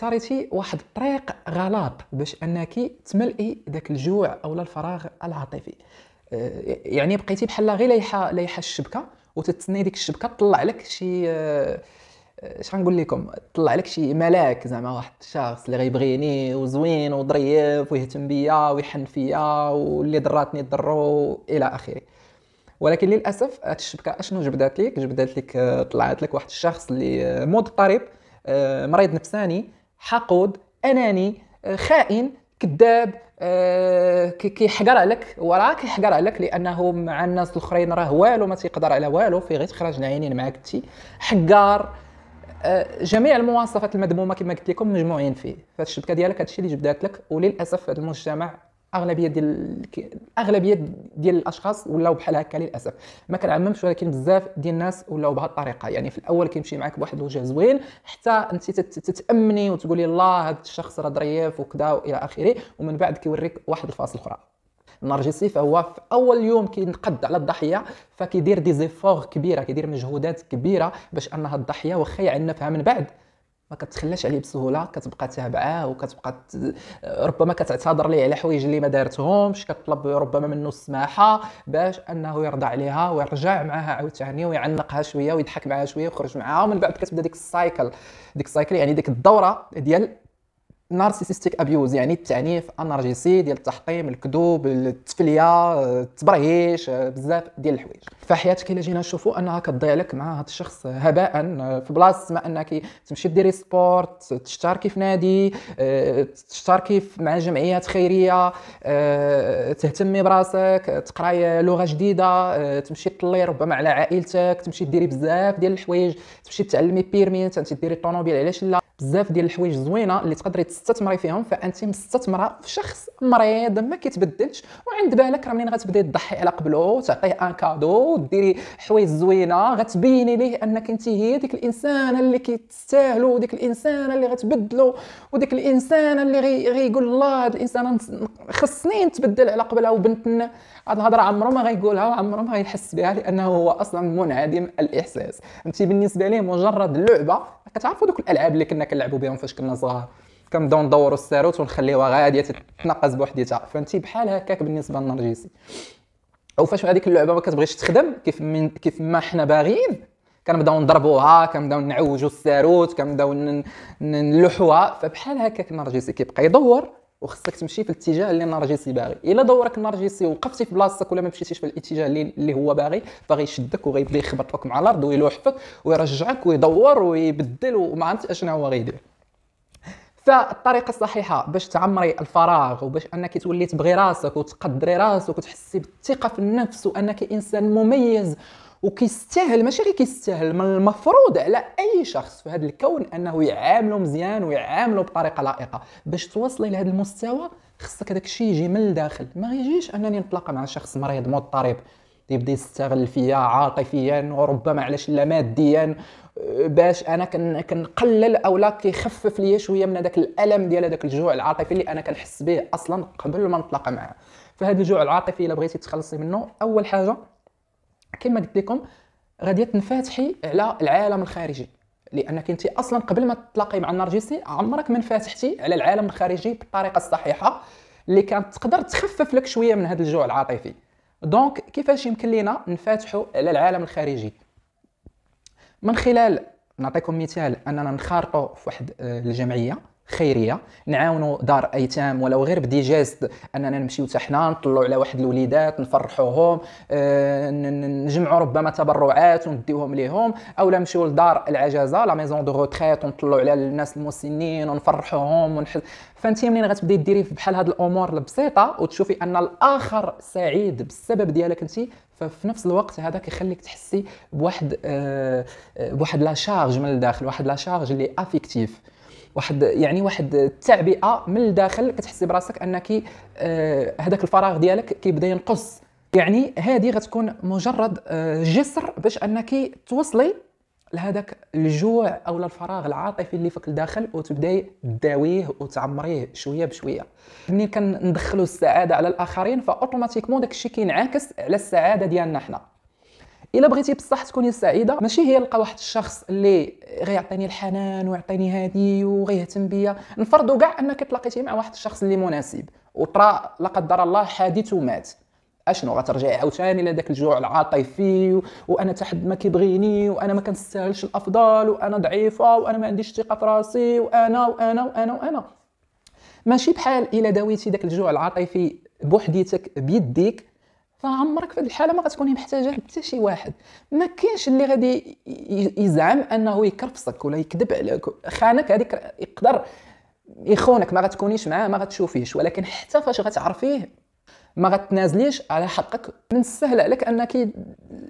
اختاريتي واحد الطريق غلط باش انك تملئي ذاك الجوع او الفراغ العاطفي آه، يعني بقيتي بحال غير لايحه لايحه الشبكه وتتسني ديك الشبكه تطلع لك شي اش آه، غنقول لكم طلع لك شي ملاك زعما واحد الشخص اللي غيبغيني وزوين وظريف ويهتم بيا ويحن فيا واللي ضراتني ضرو الى اخره ولكن للاسف هاد الشبكه اشنو جبدات لك جبدات لك آه، طلعت لك واحد الشخص اللي مضطرب مريض نفساني حقود اناني آه، خائن كذاب آه، كيحقر عليك وراه كيحقر عليك لانه مع الناس الاخرين راه والو ما تيقدر على والو في غير تخرج عينين معاك انت حقار آه، جميع المواصفات المذمومه كما قلت لكم مجموعين فيه فالشبكه ديالك الشيء اللي جبدات لك وللاسف هذا المجتمع اغلبيه ديال الاغلبيه ديال الاشخاص ولاو بحال هكا للاسف ما كنعممش ولكن بزاف ديال الناس ولاو بهذه الطريقه يعني في الاول كيمشي معك بواحد الوجه زوين حتى انت تتامني وتقولي الله هذا الشخص راه ظريف وكذا والى اخره ومن بعد كيوريك واحد الفاصل اخرى النرجسي فهو في اول يوم كينقد على الضحيه فكيدير دي زيفور كبيره كيدير مجهودات كبيره باش انها الضحيه واخا يعنفها من بعد ما كتخلاش عليه بسهوله كتبقى تابعاه وكتبقى ت... ربما كتعتذر ليه على حوايج اللي ما دارتهمش كطلب ربما منه السماحه باش انه يرضى عليها ويرجع معها عاوتاني ويعنقها شويه ويضحك معها شويه ويخرج معها ومن بعد كتبدا ديك السايكل ديك السايكل يعني ديك الدوره ديال نارسيسيستيك ابيوز يعني التعنيف النرجسي ديال التحطيم الكذوب التفليه التبرهيش بزاف ديال الحوايج فحياتك الا جينا نشوفوا انها كتضيع لك مع هذا الشخص هباء في بلاصه ما انك تمشي ديري سبورت تشتركي في نادي تشتركي مع جمعيات خيريه تهتمي براسك تقراي لغه جديده تمشي تطلي ربما على عائلتك تمشي ديري بزاف ديال الحوايج تمشي تعلمي بيرمي انت ديري الطوموبيل علاش لا بزاف ديال الحوايج زوينه اللي تقدري تستثمري فيهم فانت مستثمره في شخص مريض ما كيتبدلش وعند بالك راه منين غتبداي تضحي على قبله وتعطيه ان كادو ديري حوايج زوينه غتبيني ليه انك انت هي ديك الانسانه اللي كتستاهلو ديك الانسانه اللي غتبدلو وديك الانسانه اللي غي غيقول الله هاد الانسانه خصني نتبدل على قبلها وبنتنا هاد الهضره عمره ما غيقولها وعمره ما غيحس بها لانه هو اصلا منعدم الاحساس انت بالنسبه ليه مجرد لعبه كتعرفوا دوك الالعاب اللي كنا كنلعبوا بهم فاش كنا صغار كنبداو ندوروا الساروت ونخليوها غاديه تتنقز بوحديتها فهمتي بحال هكاك بالنسبه للنرجسي او فاش هذيك اللعبه ما كتبغيش تخدم كيف من كيف ما حنا باغيين كنبداو نضربوها كنبداو نعوجوا الساروت كنبداو نلوحوها فبحال هكاك النرجسي كيبقى يدور وخصك تمشي في الاتجاه اللي النرجسي باغي الا دورك النرجسي وقفتي في بلاصتك ولا ما مشيتيش في الاتجاه اللي, اللي هو باغي فغيشدك وغيبدا يخبطك مع الارض ويلوحفك ويرجعك ويدور ويبدل وما عرفتش اشنو هو غيدير فالطريقه الصحيحه باش تعمري الفراغ وباش انك تولي تبغي راسك وتقدري راسك وتحسي بالثقه في النفس وانك انسان مميز وكيستاهل ماشي غير كيستاهل من المفروض على اي شخص في هذا الكون انه يعامله مزيان ويعامله بطريقه لائقه باش توصلي لهذا المستوى خصك هذاك الشيء يجي من الداخل ما يجيش انني نتلاقى مع شخص مريض مضطرب يبدا يستغل فيا عاطفيا وربما علاش لا ماديا باش انا كنقلل او لا كيخفف ليا شويه من هذاك الالم ديال هذاك الجوع العاطفي اللي انا كنحس به اصلا قبل ما نتلاقى معاه فهاد الجوع العاطفي الا بغيتي تخلصي منه اول حاجه كما قلت لكم غادي تنفتحي على العالم الخارجي لانك انت اصلا قبل ما تتلاقي مع النرجسي عمرك ما انفتحتي على العالم الخارجي بالطريقه الصحيحه اللي كانت تقدر تخفف لك شويه من هذا الجوع العاطفي دونك كيفاش يمكن لينا نفتحوا على العالم الخارجي من خلال نعطيكم مثال اننا نخارطوا في واحد آه، الجمعيه خيريه نعاونوا دار ايتام ولو غير بدي جيست اننا نمشيو حتى حنا نطلعوا على واحد الوليدات نفرحوهم آه نجمعوا ربما تبرعات ونديوهم ليهم او نمشيو لدار العجزه لا ميزون دو روتريت ونطلعوا على الناس المسنين ونفرحوهم ونح... فانت منين غتبداي ديري بحال هاد الامور البسيطه وتشوفي ان الاخر سعيد بالسبب ديالك انت ففي نفس الوقت هذا كيخليك تحسي بواحد آه،, آه بواحد لا شارج من الداخل واحد لا شارج اللي افيكتيف واحد يعني واحد التعبئه من الداخل كتحسي براسك انك هذاك آه، الفراغ ديالك كيبدا ينقص يعني هذه غتكون مجرد آه، جسر باش انك توصلي لهذاك الجوع او الفراغ العاطفي اللي فيك الداخل وتبداي تداويه وتعمريه شويه بشويه ملي كندخلوا السعاده على الاخرين فاوتوماتيكمون داك الشيء كينعكس على السعاده ديالنا حنا الا بغيتي بصح تكوني سعيده ماشي هي نلقى واحد الشخص اللي غيعطيني الحنان ويعطيني هذه وغيهتم بيا نفرضوا كاع انك تلاقيتي مع واحد الشخص اللي مناسب وطرا لا قدر الله حادث ومات اشنو غترجعي عاوتاني لذاك الجوع العاطفي و... وانا تحد ما كيبغيني وانا ما كنستاهلش الافضل وانا ضعيفه وانا ما عنديش ثقه في راسي وانا وانا وانا وانا ماشي بحال الا داويتي داك الجوع العاطفي بوحديتك بيديك فعمرك في الحاله ما غتكوني محتاجه حتى شي واحد ما كاينش اللي غادي يزعم انه يكرفصك ولا يكذب عليك خانك هذيك يقدر يخونك ما غتكونيش معاه ما غتشوفيهش ولكن حتى فاش غتعرفيه ما غتنازليش على حقك من السهل عليك انك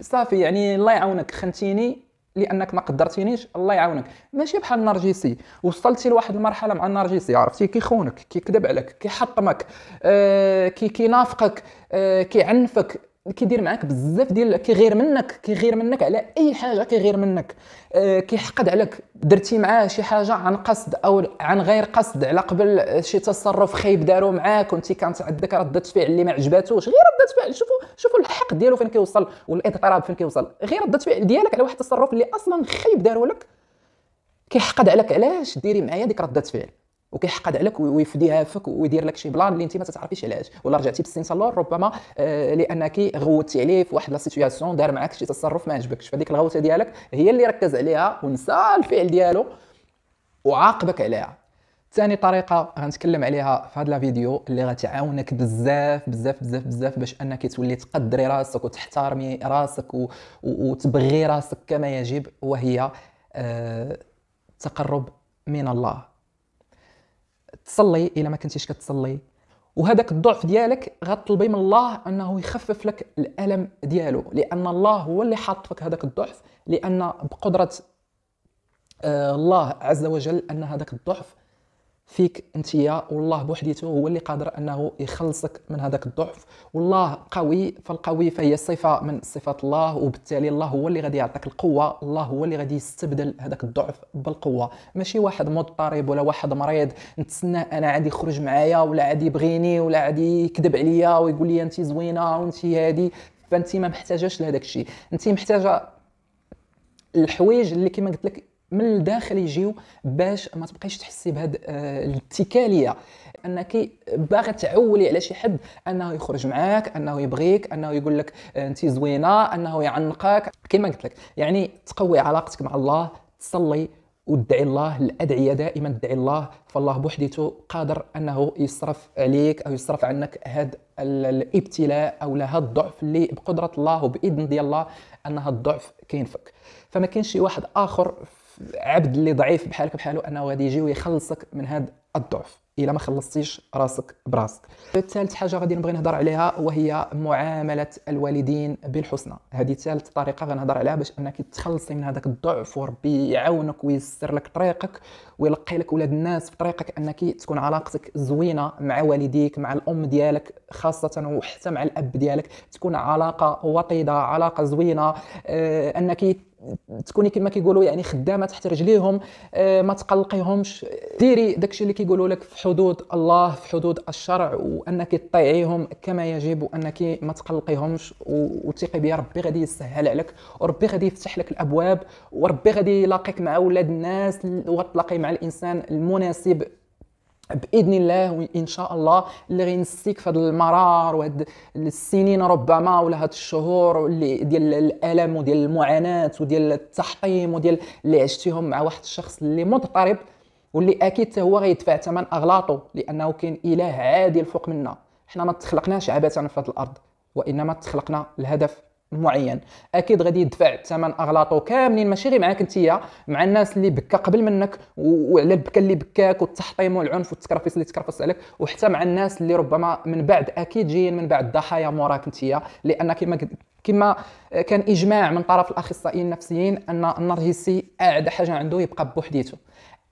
صافي يعني الله يعاونك خنتيني لانك ما قدرتينيش الله يعاونك ماشي بحال نرجسي وصلتي لواحد المرحله مع النرجسي عرفتي كيخونك كيكذب عليك كيحطمك آه كي كينافقك آه كيعنفك كيدير معاك بزاف ديال كيغير منك كيغير منك على اي حاجه كيغير منك أه كيحقد عليك درتي معاه شي حاجه عن قصد او عن غير قصد على قبل شي تصرف خايب دارو معاك وانت كانت عندك رده فعل اللي ما عجباتوش غير رده فعل شوفوا شوفوا الحق ديالو فين كيوصل والاضطراب فين كيوصل غير رده فعل ديالك على واحد التصرف اللي اصلا خايب دارو لك كيحقد عليك علاش ديري معايا ديك رده فعل وكيحقد عليك ويفديها فيك ويدير لك شي بلان اللي انت ما تتعرفيش علاش ولا رجعتي بالسنسال ربما آه، لانك غوتي عليه في واحد لا سيتوياسيون دار معاك شي تصرف ما عجبكش فديك الغوته ديالك هي اللي ركز عليها ونسى الفعل ديالو وعاقبك عليها ثاني طريقه غنتكلم عليها في هذا الفيديو اللي غتعاونك بزاف بزاف بزاف بزاف باش انك تولي تقدري راسك وتحترمي راسك و... وتبغي راسك كما يجب وهي آه التقرب من الله تصلي الا ما كنتيش كتصلي وهذاك الضعف ديالك غطلبي من الله انه يخفف لك الالم ديالو لان الله هو اللي حاط فيك هذاك الضعف لان بقدره آه، الله عز وجل ان هذاك الضعف فيك يا والله بوحديته هو اللي قادر انه يخلصك من هذاك الضعف والله قوي فالقوي فهي صفه من صفات الله وبالتالي الله هو اللي غادي يعطيك القوه الله هو اللي غادي يستبدل هذاك الضعف بالقوه ماشي واحد مضطرب ولا واحد مريض نتسنى انا عادي يخرج معايا ولا عادي يبغيني ولا عادي يكذب عليا ويقول لي انت زوينه وانت هادي فانت ما محتاجاش لهذاك الشيء انت محتاجه الحوايج اللي كما قلت لك من الداخل يجيو باش ما تبقيش تحسي بهاد آه، الاتكاليه انك باغي تعولي على شي حد انه يخرج معاك انه يبغيك انه يقول لك آه، انت زوينه انه يعنقك كما قلت لك يعني تقوي علاقتك مع الله تصلي وادعي الله الادعيه دائما ادعي الله فالله بوحدته قادر انه يصرف عليك او يصرف عنك هذا الابتلاء او هذا الضعف اللي بقدره الله وباذن ديال الله ان هذا الضعف كاين فيك فما كاينش شي واحد اخر عبد اللي ضعيف بحالك بحاله انه غادي يجي ويخلصك من هذا الضعف الا ما خلصتيش راسك براسك ثالث حاجه غادي نبغي نهضر عليها وهي معامله الوالدين بالحسنى هذه ثالث طريقه غنهضر عليها باش انك تخلصي من هذاك الضعف وربي يعاونك ويسر لك طريقك ويلقي لك ولاد الناس في طريقك انك تكون علاقتك زوينه مع والديك مع الام ديالك خاصه وحتى مع الاب ديالك تكون علاقه وطيده علاقه زوينه آه، انك تكوني كما كيقولوا يعني خدامه تحت رجليهم آه، ما تقلقيهمش ديري داكشي اللي كيقولوا لك في حدود الله في حدود الشرع وانك تطيعيهم كما يجب وانك ما تقلقيهمش وثقي بيا ربي غادي يسهل عليك وربي غادي يفتح لك الابواب وربي غادي يلاقيك مع اولاد الناس وتلاقي مع الانسان المناسب باذن الله وان شاء الله اللي غينسيك في هذا المرار وهاد السنين ربما ولا هاد الشهور اللي ديال الالم وديال المعاناه وديال التحطيم وديال اللي عشتيهم مع واحد الشخص اللي مضطرب واللي اكيد هو غيدفع ثمن اغلاطه لانه كاين اله عادل فوق منا حنا ما تخلقناش عبثا في هذه الارض وانما تخلقنا الهدف معين اكيد غادي يدفع الثمن اغلاطه كاملين ماشي غير معاك انت مع الناس اللي بكا قبل منك وعلى البكا اللي بكاك والتحطيم والعنف والتكرفيس اللي تكرفس عليك وحتى مع الناس اللي ربما من بعد اكيد جايين من بعد ضحايا موراك انت لان كما كما كان اجماع من طرف الاخصائيين النفسيين ان النرجسي اعد حاجه عنده يبقى بوحديته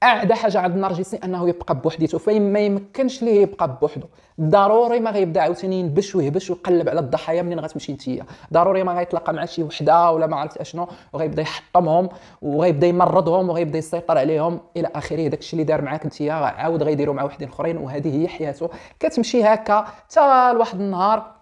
اعدى حاجه عند النرجسي انه يبقى بوحديته فما يمكنش ليه يبقى بوحده ضروري ما غيبدا عاوتاني ينبش ويهبش ويقلب على الضحايا منين غتمشي انت ضروري ما غيتلاقى مع شي وحده ولا ما عرفت اشنو وغيبدا يحطمهم وغيبدا يمرضهم وغيبدا يسيطر عليهم الى اخره داك الشيء اللي دار معاك انت عاود غيديروا مع وحدين اخرين وهذه هي حياته كتمشي هكا حتى لواحد النهار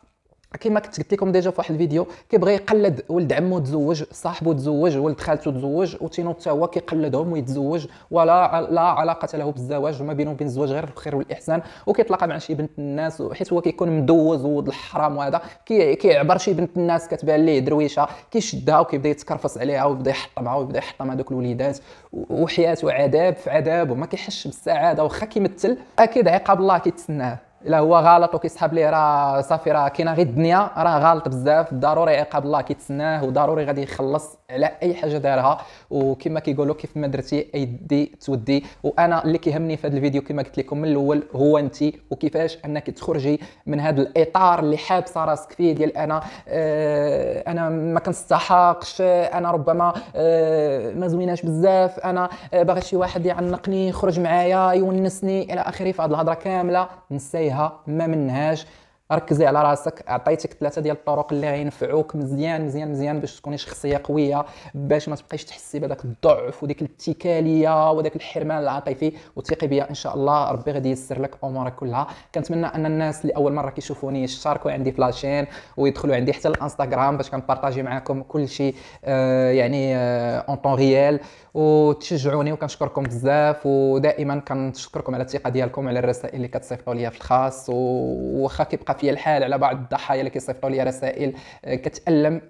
كما كنت قلت لكم ديجا في واحد الفيديو كيبغي يقلد ولد عمو تزوج صاحبو تزوج ولد خالته تزوج وتينوض حتى هو كيقلدهم ويتزوج ولا لا علاقه له بالزواج وما بينهم وبين الزواج غير الخير والاحسان وكيتلاقى مع شي بنت الناس حيت هو كيكون مدوز ولد الحرام وهذا كيعبر شي بنت الناس كتبان ليه درويشه كيشدها وكيبدا يتكرفص عليها ويبدا يحطمها ويبدا يحطم هذوك الوليدات وحياته عذاب في عذاب وما كيحسش بالسعاده واخا كيمثل اكيد عقاب الله كيتسناه الا هو غلط وكيسحب ليه راه صافي راه كاينه غير الدنيا راه غلط بزاف ضروري عقاب الله كيتسناه وضروري غادي يخلص على اي حاجه دارها وكما كيقولوا كيف ما درتي ايدي تودي وانا اللي كيهمني في هذا الفيديو كما قلت لكم من الاول هو انت وكيفاش انك تخرجي من هذا الاطار اللي حابسه راسك فيه ديال انا آه انا ما كنستحقش انا ربما آه ما زويناش بزاف انا آه باغي شي واحد يعنقني يخرج معايا يونسني الى اخره هذه الهضره كامله نسايها عليها ما منهاش ركزي على راسك عطيتك ثلاثه ديال الطرق اللي غينفعوك مزيان مزيان مزيان باش تكوني شخصيه قويه باش ما تبقايش تحسي بهذاك الضعف وديك الاتكاليه وداك الحرمان العاطفي وثقي بيا ان شاء الله ربي غادي ييسر لك امورك كلها كنتمنى ان الناس اللي اول مره كيشوفوني يشاركوا عندي في لاشين ويدخلوا عندي حتى الانستغرام باش كنبارطاجي معاكم كل شيء آه يعني اون آه طون ريال وتشجعوني وكنشكركم بزاف ودائما كنشكركم على الثقه ديالكم على الرسائل اللي كتصيفطوا ليا في الخاص وخا كيبقى فيا الحال على بعض الضحايا اللي كيصيفطوا ليا رسائل آه، كتالم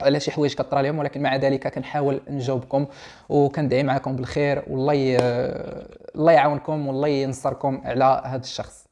على شي حوايج كطرا لهم ولكن مع ذلك كنحاول نجاوبكم وكندعي معكم بالخير والله ي... آه، الله يعاونكم والله ينصركم على هذا الشخص